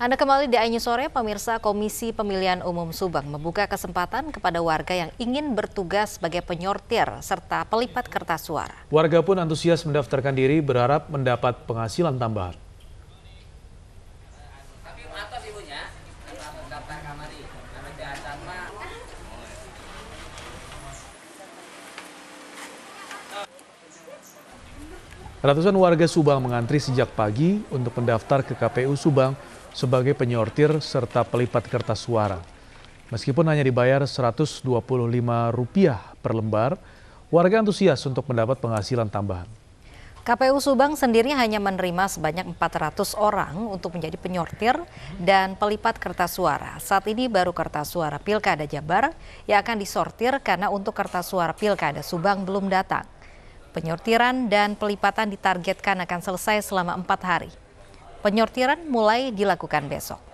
Anda kembali di Ainyu Sore, pemirsa Komisi Pemilihan Umum Subang membuka kesempatan kepada warga yang ingin bertugas sebagai penyortir serta pelipat kertas suara. Warga pun antusias mendaftarkan diri berharap mendapat penghasilan tambahan. Ratusan warga Subang mengantri sejak pagi untuk mendaftar ke KPU Subang sebagai penyortir serta pelipat kertas suara. Meskipun hanya dibayar Rp125 per lembar, warga antusias untuk mendapat penghasilan tambahan. KPU Subang sendiri hanya menerima sebanyak 400 orang untuk menjadi penyortir dan pelipat kertas suara. Saat ini baru kertas suara Pilkada Jabar yang akan disortir karena untuk kertas suara Pilkada Subang belum datang. Penyortiran dan pelipatan ditargetkan akan selesai selama empat hari. Penyortiran mulai dilakukan besok.